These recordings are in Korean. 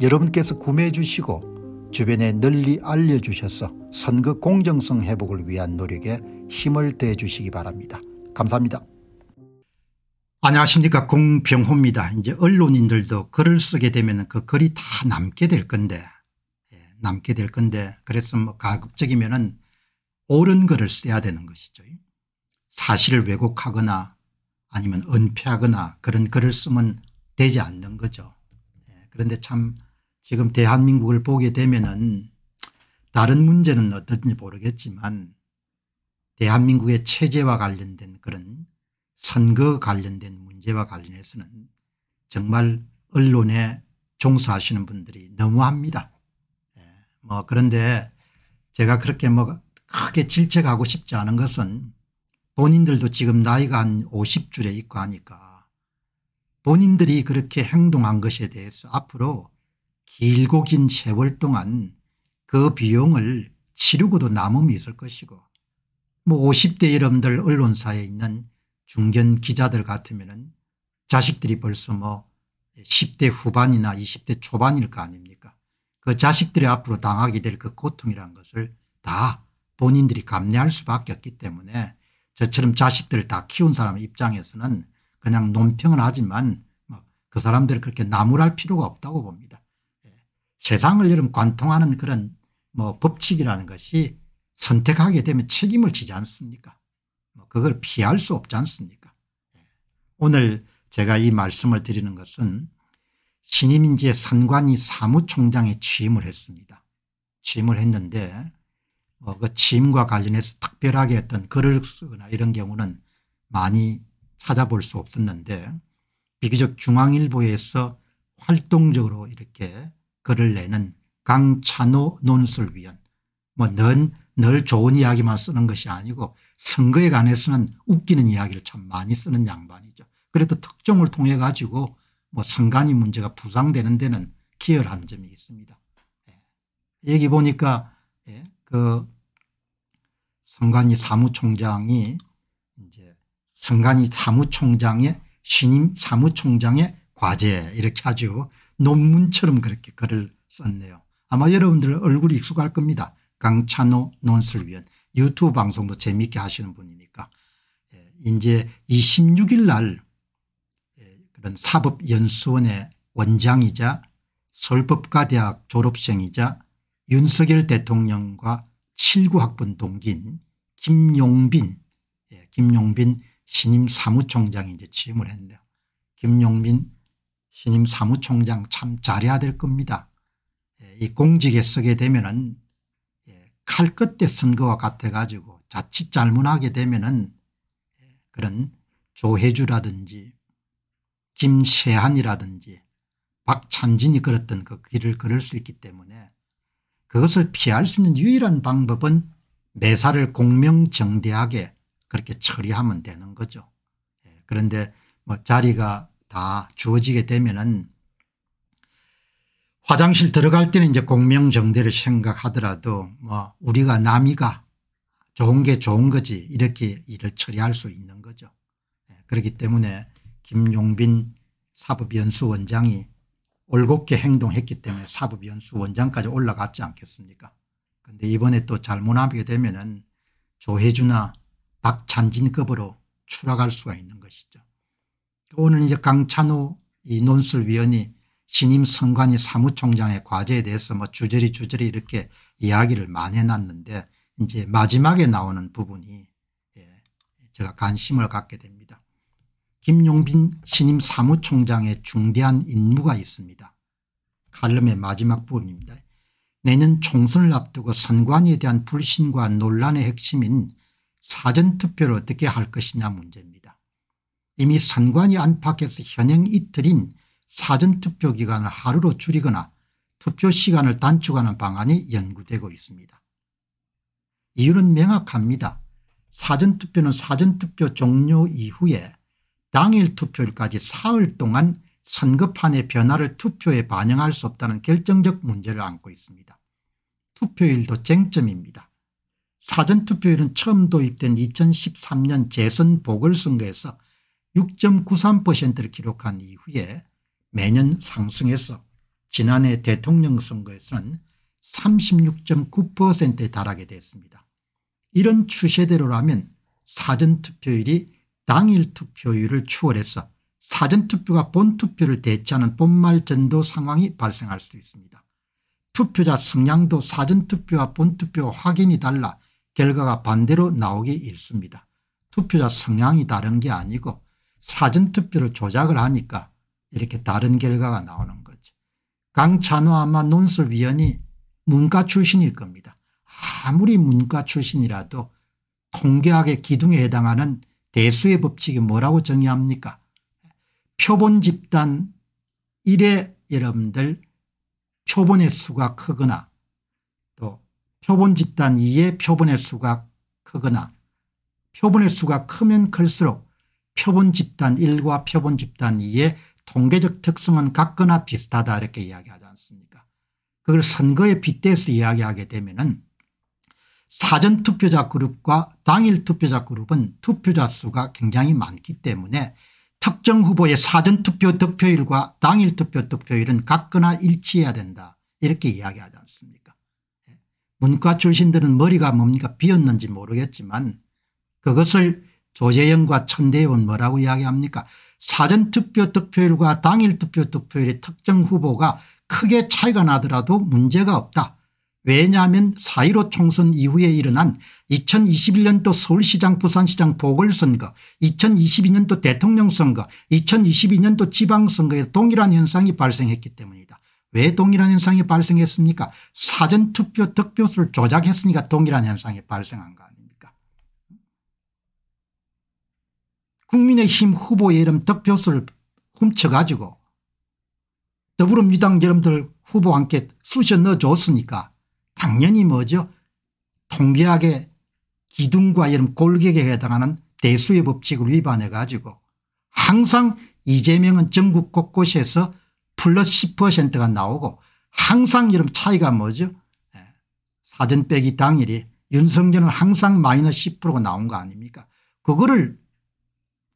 여러분께서 구매해 주시고 주변에 널리 알려주셔서 선거 공정성 회복을 위한 노력에 힘을 대해 주시기 바랍니다. 감사합니다. 안녕하십니까 공병호입니다. 이제 언론인들도 글을 쓰게 되면 그 글이 다 남게 될 건데 예, 남게 될 건데 그래서 뭐 가급적이면 옳은 글을 써야 되는 것이죠. 사실을 왜곡하거나 아니면 은폐하거나 그런 글을 쓰면 되지 않는 거죠. 예, 그런데 참 지금 대한민국을 보게 되면은 다른 문제는 어떤지 모르겠지만 대한민국의 체제와 관련된 그런 선거 관련된 문제와 관련해서는 정말 언론에 종사하시는 분들이 너무합니다. 예. 뭐 그런데 제가 그렇게 뭐 크게 질책하고 싶지 않은 것은 본인들도 지금 나이가 한 50줄에 있고 하니까 본인들이 그렇게 행동한 것에 대해서 앞으로 길고 긴 세월 동안 그 비용을 치르고도 남음이 있을 것이고 뭐 50대 여러분들 언론사에 있는 중견 기자들 같으면 자식들이 벌써 뭐 10대 후반이나 20대 초반일 거 아닙니까 그 자식들이 앞으로 당하게 될 그 고통이라는 것을 다 본인들이 감내할 수밖에 없기 때문에 저처럼 자식들 을다 키운 사람 입장에서는 그냥 논평을 하지만 뭐 그 사람들 을 그렇게 나무랄 필요가 없다고 봅니다. 세상을 이런 관통하는 그런 뭐 법칙이라는 것이 선택하게 되면 책임을 지지 않습니까 뭐 그걸 피할 수 없지 않습니까 예. 오늘 제가 이 말씀을 드리는 것은 신임인 지제 선관위 사무총장에 취임을 했습니다. 취임을 했는데 뭐그 취임과 관련해서 특별하게 했던 글을 쓰거나 이런 경우는 많이 찾아볼 수 없었는데 비교적 중앙일보에서 활동적으로 이렇게 글을 내는 강찬호 논술위원 뭐늘 늘 좋은 이야기만 쓰는 것이 아니고 선거에 관해서는 웃기는 이야기를 참 많이 쓰는 양반이죠. 그래도 특종을 통해 가지고 뭐 선관위 문제가 부상되는 데는 기여한 점이 있습니다. 예. 여기 보니까 예, 그 선관위 사무총장이 이제 선관위 사무총장의 신임 사무총장의 과제 이렇게 아주 논문처럼 그렇게 글을 썼네요. 아마 여러분들 얼굴이 익숙할 겁니다. 강찬호 논술위원 유튜브 방송도 재미있게 하시는 분이니까 예, 이제 26일 날 예, 그런 사법연수원의 원장이자 서법과대학 졸업생이자 윤석열 대통령과 7구 학번 동기인 김용빈 예, 김용빈 신임 사무총장이 이제 취임을 했는요 김용빈 신임 사무총장 참 잘해야 될 겁니다. 예, 이 공직에 서게 되면은 예, 칼끝대 선거와 같아 가지고 자칫 잘못하게 되면은 예, 그런 조혜주라든지 김세한이라든지 박찬진이 걸었던 그 길을 걸을 수 있기 때문에 그것을 피할 수 있는 유일한 방법은 매사를 공명정대하게 그렇게 처리하면 되는 거죠. 그런데 뭐 자리가 다 주어지게 되면은 화장실 들어갈 때는 이제 공명정대를 생각하더라도 뭐 우리가 남이가 좋은 게 좋은 거지 이렇게 일을 처리할 수 있는 거죠. 예, 그렇기 때문에 김용빈 사법연수원장이 올곧게 행동했기 때문에 사법연수원장까지 올라갔지 않겠습니까 그런데 이번에 또 잘못하게 되면 은 조혜주나 박찬진급으로 추락할 수가 있는 것이죠. 오늘 이제 강찬호 이 논술위원이 신임 선관위 사무총장의 과제에 대해서 뭐 주저리 주저리 이렇게 이야기를 많이 해놨는데 이제 마지막에 나오는 부분이 예, 제가 관심을 갖게 됩니다. 김용빈 신임 사무총장의 중대한 임무가 있습니다. 갈름의 마지막 부분입니다. 내년 총선을 앞두고 선관위에 대한 불신과 논란의 핵심인 사전투표를 어떻게 할 것이냐 문제입니다. 이미 선관위 안팎에서 현행 이틀인 사전투표 기간을 하루로 줄이거나 투표 시간을 단축하는 방안이 연구되고 있습니다. 이유는 명확합니다. 사전투표는 사전투표 종료 이후에 당일 투표일까지 사흘 동안 선거판의 변화를 투표에 반영할 수 없다는 결정적 문제를 안고 있습니다. 투표일도 쟁점입니다. 사전투표일은 처음 도입된 2013년 재선 보궐선거에서 6.93%를 기록한 이후에 매년 상승해서 지난해 대통령 선거에서는 36.9%에 달하게 됐습니다. 이런 추세대로라면 사전투표율이 당일 투표율을 추월해서 사전투표가 본투표를 대체하는 본말전도 상황이 발생할 수도 있습니다. 투표자 성향도 사전투표와 본투표 확인이 달라 결과가 반대로 나오기 일쑤입니다. 투표자 성향이 다른 게 아니고 사전투표를 조작을 하니까 이렇게 다른 결과가 나오는 거죠. 강찬호 아마 논술위원이 문과 출신일 겁니다. 아무리 문과 출신이라도 통계학의 기둥에 해당하는 대수의 법칙이 뭐라고 정의합니까 표본 집단 1에 여러분들 표본의 수가 크거나 또 표본 집단 2의 표본의 수가 크거나 표본의 수가 크면 클수록 표본 집단 1과 표본 집단 2의 통계적 특성은 같거나 비슷하다 이렇게 이야기하지 않습니까 그걸 선거에 빗대서 이야기하게 되면 사전투표자 그룹과 당일투표자 그룹은 투표자 수가 굉장히 많기 때문에 특정 후보의 사전투표 득표율과 당일투표 득표율은 같거나 일치해야 된다 이렇게 이야기하지 않습니까 예. 문과 출신들은 머리가 뭡니까 비었는지 모르겠지만 그것을 조재영과 천대엽은 뭐라고 이야기합니까 사전투표 득표율과 당일 투표 득표율의 특정 후보가 크게 차이가 나더라도 문제가 없다. 왜냐하면 4.15 총선 이후에 일어난 2021년도 서울시장 부산시장 보궐선거 2022년도 대통령 선거 2022년도 지방선거에 서 동일한 현상이 발생했기 때문이다. 왜 동일한 현상이 발생했습니까 사전투표 득표수를 조작했으니까 동일한 현상이 발생한 거 아니에요. 국민의힘 후보의 이름 득표수를 훔쳐가지고 더불어민주당 여러분들 후보 와 함께 쑤셔 넣어줬으니까 당연히 뭐죠 통계학의 기둥과 여름 골격에 해당하는 대수의 법칙을 위반해 가지고 항상 이재명은 전국 곳곳에서 플러스 10%가 나오고 항상 이름 차이가 뭐죠 예, 사전 빼기 당일이 윤석열은 항상 마이너스 10%가 나온 거 아닙니까 그거를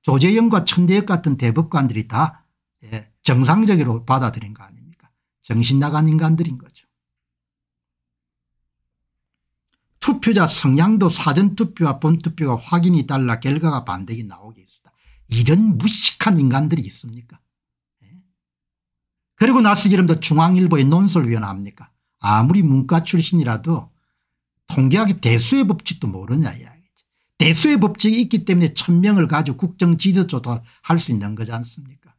조재영과 천대엽 같은 대법관들이 다 예, 정상적으로 받아들인 거 아닙니까 정신 나간 인간들인 거죠. 투표자 성향도 사전투표와 본투표가 확인이 달라 결과가 반대가 나오게 있습니다. 이런 무식한 인간들이 있습니까 예. 그리고 나서 이름도 중앙일보의 논설위원 합니까 아무리 문과 출신이라도 통계학의 대수의 법칙도 모르냐 야. 대수의 법칙이 있기 때문에 천명을 가지고 국정지도조도 할 수 있는 거지 않습니까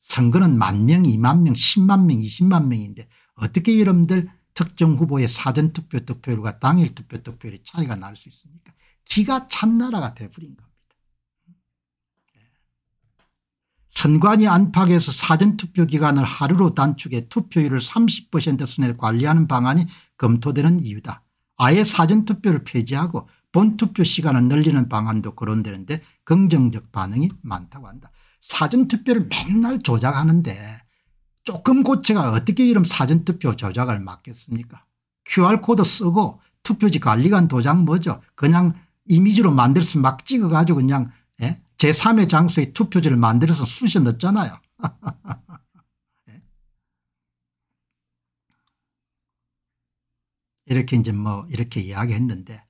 선거는 만 명, 이만 명, 십만 명, 이십만 명인데 어떻게 여러분들 특정 후보의 사전투표 득표율과 당일투표 득표율이 차이가 날 수 있습니까 기가 찬 나라가 돼버린 겁니다. 선관위 안팎에서 사전투표 기간을 하루로 단축해 투표율을 30% 수준에 관리하는 방안이 검토되는 이유다. 아예 사전투표를 폐지하고 본투표 시간을 늘리는 방안도 그런데는데 긍정적 반응이 많다고 한다. 사전투표를 맨날 조작하는데 조금 고쳐가 어떻게 이런 사전투표 조작을 막겠습니까 QR코드 쓰고 투표지 관리관 도장 뭐죠 그냥 이미지로 만들어서 막 찍어가지고 그냥 예? 제3의 장소에 투표지를 만들어서 쑤셔 넣잖아요 예? 이렇게 이제 뭐 이렇게 이야기했는데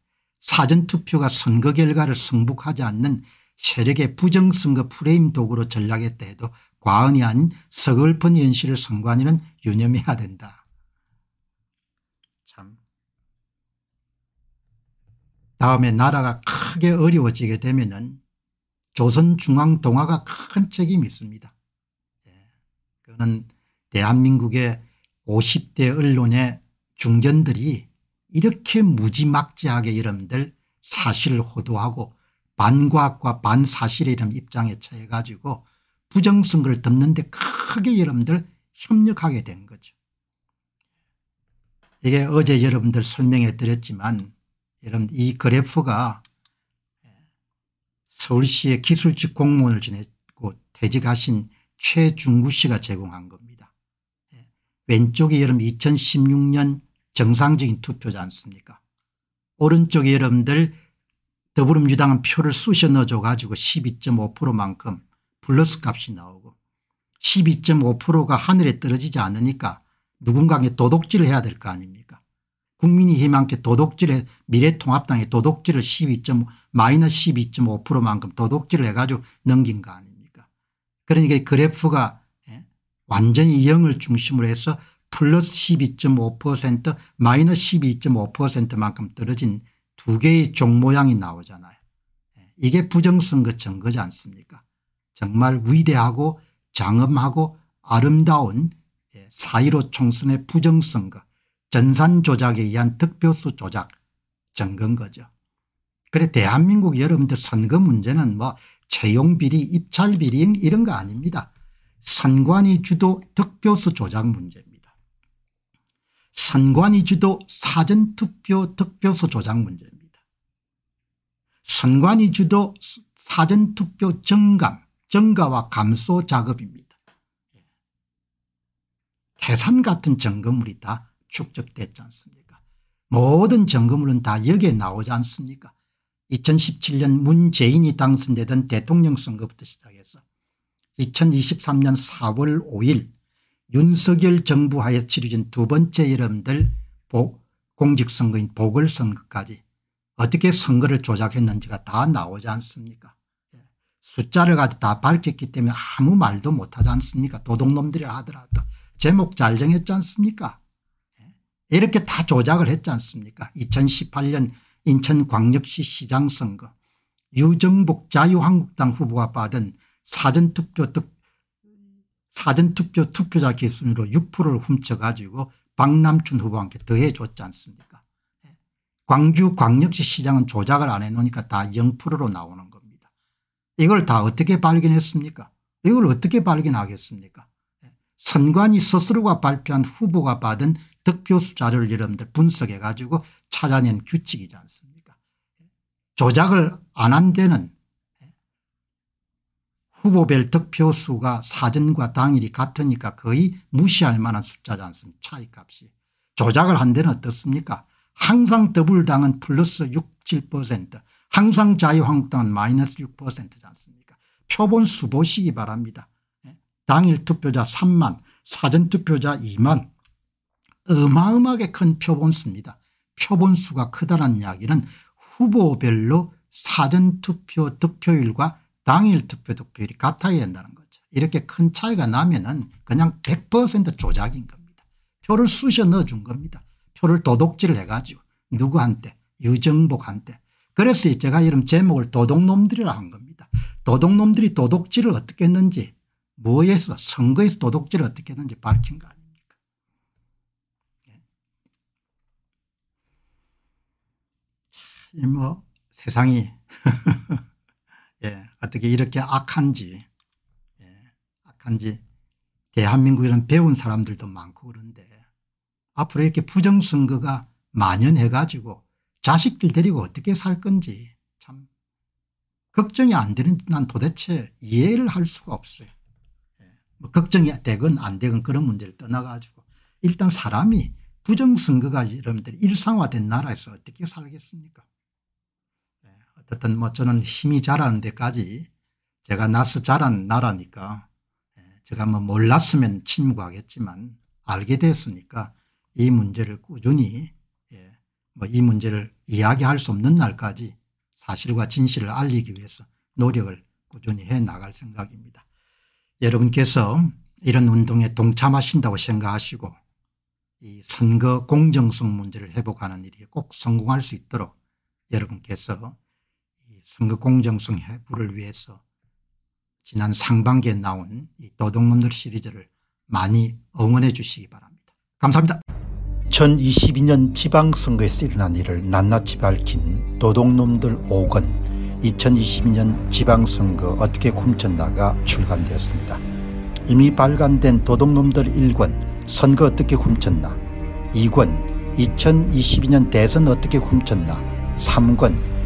사전투표가 선거 결과를 승복하지 않는 세력의 부정선거 프레임 도구로 전략했다 해도 과언이 아닌 서글픈 현실을 선관위는 유념해야 된다. 참 다음에 나라가 크게 어려워지게 되면 조선중앙동화가 큰 책임이 있습니다. 예. 그는 대한민국의 50대 언론의 중견들이 이렇게 무지막지하게 여러분들 사실을 호도하고 반과학과 반사실의 이런 입장에 처해 가지고 부정선거를 덮는데 크게 여러분들 협력하게 된 거죠. 이게 어제 여러분들 설명해 드렸지만 여러분 이 그래프가 서울시의 기술직 공무원을 지냈고 퇴직하신 최중구 씨가 제공한 겁니다. 예. 왼쪽이 여러분 2016년 정상적인 투표지 않습니까 오른쪽에 여러분들 더불어민주당은 표를 쑤셔 넣어줘 가지고 12.5%만큼 플러스 값이 나오고 12.5%가 하늘에 떨어지지 않으니까 누군가에게 도둑질을 해야 될 거 아닙니까 국민의힘한테 도둑질에 미래통합당에 도둑질을 12. 마이너스 12.5%만큼 도둑질을 해가지고 넘긴 거 아닙니까 그러니까 그래프가 예, 완전히 0을 중심으로 해서 플러스 12.5% 마이너스 12.5%만큼 떨어진 두 개의 종 모양이 나오잖아요. 예, 이게 부정선거 증거지 않습니까 정말 위대하고 장엄하고 아름다운 예, 사1 5 총선의 부정선거 전산 조작에 의한 득표수 조작 증거인 거죠. 그래 대한민국 여러분들 선거 문제는 뭐 채용비리 입찰비리 이런 거 아닙니다. 선관위 주도 득표수 조작 문제입니다. 선관위주도 사전투표 득표소 조작 문제입니다. 선관위주도 사전투표 증감 증가와 감소 작업입니다. 태산 같은 정거물이 다 축적됐지 않습니까 모든 정거물은 다 여기에 나오지 않습니까 2017년 문재인이 당선되던 대통령 선거부터 시작해서 2023년 4월 5일 윤석열 정부 하에 치러진 두 번째 여러분들 공직선거인 보궐선거까지 어떻게 선거를 조작했는지가 다 나오지 않습니까 예. 숫자를 가지고 다 밝혔기 때문에 아무 말도 못하지 않습니까 도둑놈들이 하더라도 제목 잘 정했지 않습니까 예. 이렇게 다 조작을 했지 않습니까 2018년 인천광역시 시장선거 유정복 자유한국당 후보가 받은 사전투표 득표 사전투표 투표자 개수로 6%를 훔쳐가지고 박남춘 후보한테 더해줬지 않습니까 예. 광주 광역시 시장은 조작을 안 해놓으니까 다 0%로 나오는 겁니다. 이걸 다 어떻게 발견했습니까 이걸 어떻게 발견하겠습니까 예. 선관위 스스로가 발표한 후보가 받은 득표수 자료를 여러분들 분석해 가지고 찾아낸 규칙이지 않습니까 예. 조작을 안 한 데는 후보별 득표수가 사전과 당일이 같으니까 거의 무시할 만한 숫자지 않습니까 차이값이. 조작을 한 데는 어떻습니까 항상 더블당은 플러스 6 7% 항상 자유한국당은 마이너스 6%지 않습니까 표본 수 보시기 바랍니다. 예? 당일 투표자 3만 사전 투표자 2만 어마어마하게 큰 표본수입니다. 표본수가 크다는 이야기는 후보별로 사전투표 득표율과 당일 투표 득표율이 같아야 된다는 거죠. 이렇게 큰 차이가 나면 은 그냥 100% 조작인 겁니다. 표를 쑤셔 넣어준 겁니다. 표를 도둑질을 해가지고 누구한테 유정복한테 그래서 제가 이런 제목을 도둑놈들이라 한 겁니다. 도둑놈들이 도둑질을 어떻게 했는지 뭐에서 선거에서 도둑질을 어떻게 했는지 밝힌 거 아닙니까 네. 자, 뭐 세상이 어떻게 이렇게 악한지 예, 악한지 대한민국에는 배운 사람들도 많고 그런데 앞으로 이렇게 부정선거가 만연해 가지고 자식들 데리고 어떻게 살 건지 참 걱정이 안 되는 난 도대체 이해를 할 수가 없어요. 예, 뭐 걱정이 되건 안 되건 그런 문제를 떠나가지고 일단 사람이 부정선거가 여러분들 일상화된 나라에서 어떻게 살겠습니까 어쨌든 뭐 저는 힘이 자라는 데까지 제가 나서 자란 나라니까 예, 제가 뭐 몰랐으면 침묵하겠지만 알게 됐으니까 이 문제를 꾸준히 예, 뭐이 문제를 이야기할 수 없는 날까지 사실과 진실을 알리기 위해서 노력을 꾸준히 해 나갈 생각입니다. 여러분께서 이런 운동에 동참하신다고 생각하시고 이 선거 공정성 문제를 회복하는 일이 꼭 성공할 수 있도록 여러분께서 선거 공정성 해부를 위해서 지난 상반기에 나온 이 도둑놈들 시리즈를 많이 응원해 주시기 바랍니다. 감사합니다. 2022년 지방선거에서 일어난 일을 낱낱이 밝힌 도둑놈들 5권 2022년 지방선거 어떻게 훔쳤나가 출간되었습니다. 이미 발간된 도둑놈들 1권 선거 어떻게 훔쳤나 2권 2022년 대선 어떻게 훔쳤나 3권